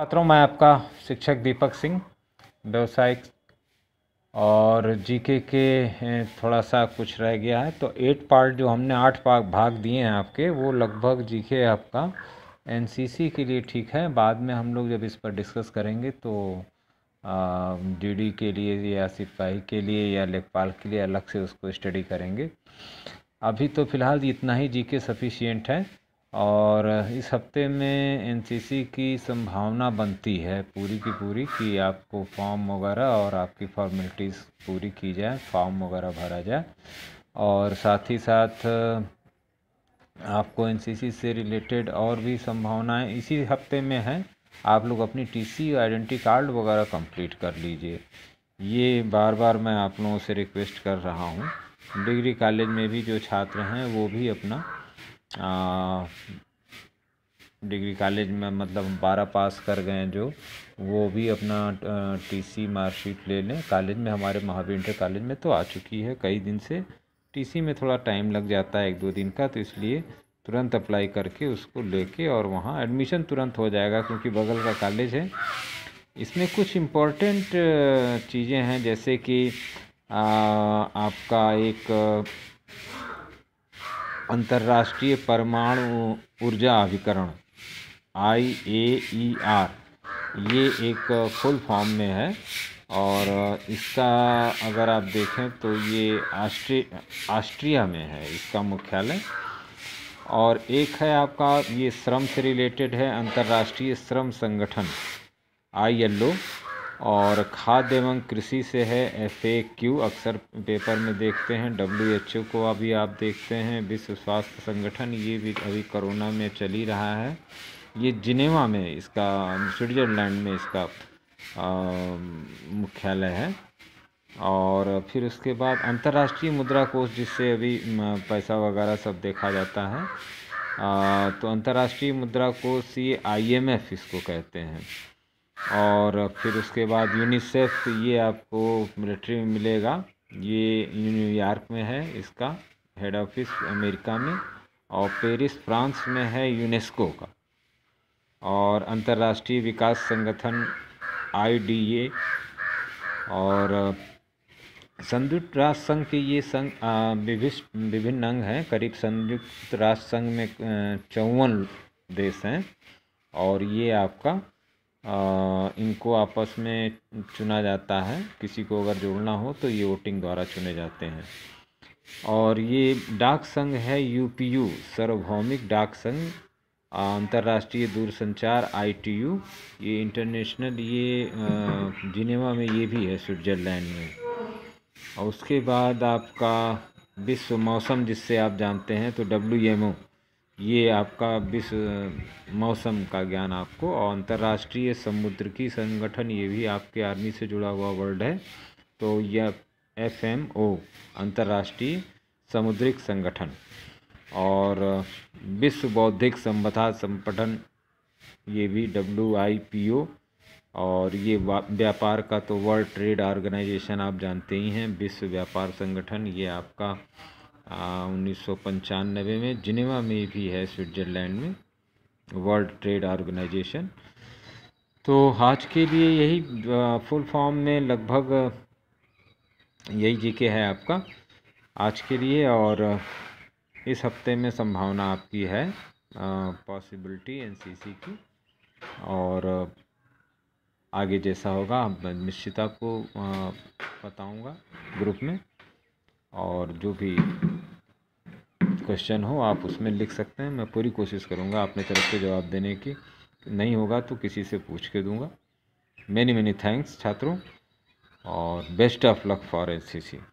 छात्रों मैं आपका शिक्षक दीपक सिंह व्यवसायिक और जीके के थोड़ा सा कुछ रह गया है तो एट पार्ट जो हमने आठ भाग दिए हैं आपके वो लगभग जीके आपका एनसीसी के लिए ठीक है बाद में हम लोग जब इस पर डिस्कस करेंगे तो डीडी के लिए या सिपाही के लिए या लेखपाल के लिए अलग से उसको स्टडी करेंगे अभी तो फ़िलहाल इतना ही जी सफिशियंट है और इस हफ्ते में एनसीसी की संभावना बनती है पूरी की पूरी कि आपको फॉर्म वगैरह और आपकी फॉर्मेलिटीज़ पूरी की जाए फॉर्म वगैरह भरा जाए और साथ ही साथ आपको एनसीसी से रिलेटेड और भी संभावनाएं इसी हफ्ते में हैं आप लोग अपनी टीसी आइडेंटिटी कार्ड वगैरह कंप्लीट कर लीजिए ये बार बार मैं आप लोगों से रिक्वेस्ट कर रहा हूँ डिग्री कॉलेज में भी जो छात्र हैं वो भी अपना डिग्री कॉलेज में मतलब बारह पास कर गए हैं जो वो भी अपना टीसी मार्कशीट ले लें कॉलेज में हमारे महावीर इंटर कॉलेज में तो आ चुकी है कई दिन से टीसी में थोड़ा टाइम लग जाता है एक दो दिन का तो इसलिए तुरंत अप्लाई करके उसको लेके और वहाँ एडमिशन तुरंत हो जाएगा क्योंकि बगल का कॉलेज है इसमें कुछ इम्पोर्टेंट चीज़ें हैं जैसे कि आ, आपका एक अंतर्राष्ट्रीय परमाणु ऊर्जा अभिकरण आई ए ई e आर ये एक फुल फॉर्म में है और इसका अगर आप देखें तो ये आस्ट्रिया ऑस्ट्रिया में है इसका मुख्यालय और एक है आपका ये श्रम से रिलेटेड है अंतर्राष्ट्रीय श्रम संगठन आई एल ओ और खाद्य एवं कृषि से है एफ ए क्यू अक्सर पेपर में देखते हैं डब्ल्यू एच ओ को अभी आप देखते हैं विश्व स्वास्थ्य संगठन ये भी अभी कोरोना में चल ही रहा है ये जिनेवा में इसका स्विट्ज़रलैंड में इसका मुख्यालय है और फिर उसके बाद अंतर्राष्ट्रीय मुद्रा कोष जिससे अभी पैसा वगैरह सब देखा जाता है आ, तो अंतर्राष्ट्रीय मुद्रा कोष ये एफ इसको कहते हैं और फिर उसके बाद यूनिसेफ ये आपको मिलिट्री में मिलेगा ये न्यूयॉर्क में है इसका हेड ऑफिस अमेरिका में और पेरिस फ्रांस में है यूनेस्को का और अंतर्राष्ट्रीय विकास संगठन आई और संयुक्त राष्ट्र संघ के ये संघ विभिन्न अंग हैं करीब संयुक्त राष्ट्र संघ में चौवन देश हैं और ये आपका इनको आपस में चुना जाता है किसी को अगर जोड़ना हो तो ये वोटिंग द्वारा चुने जाते हैं और ये डाक संघ है यूपीयू सार्वभौमिक डाक संघ अंतर्राष्ट्रीय दूरसंचार आईटीयू ये इंटरनेशनल ये जिनेवा में ये भी है स्विट्ज़रलैंड में और उसके बाद आपका विश्व मौसम जिससे आप जानते हैं तो डब्ल्यू ये आपका विश्व मौसम का ज्ञान आपको और अंतर्राष्ट्रीय समुद्र की संगठन ये भी आपके आर्मी से जुड़ा हुआ वर्ड है तो यह एफ एम ओ अंतर्राष्ट्रीय समुद्रिक संगठन और विश्व बौद्धिक संपदा संगठन ये भी डब्ल्यू आई पी ओ और ये व्यापार का तो वर्ल्ड ट्रेड ऑर्गेनाइजेशन आप जानते ही हैं विश्व व्यापार संगठन ये आपका उन्नीस में जिनेवा में भी है स्विट्ज़रलैंड में वर्ल्ड ट्रेड ऑर्गेनाइजेशन तो आज के लिए यही फुल फॉर्म में लगभग यही जीके है आपका आज के लिए और इस हफ्ते में संभावना आपकी है पॉसिबिलिटी एनसीसी की और आगे जैसा होगा निश्चिता को बताऊंगा ग्रुप में और जो भी क्वेश्चन हो आप उसमें लिख सकते हैं मैं पूरी कोशिश करूँगा अपने तरफ से जवाब देने की नहीं होगा तो किसी से पूछ के दूँगा मैनी मैनी थैंक्स छात्रों और best of luck for N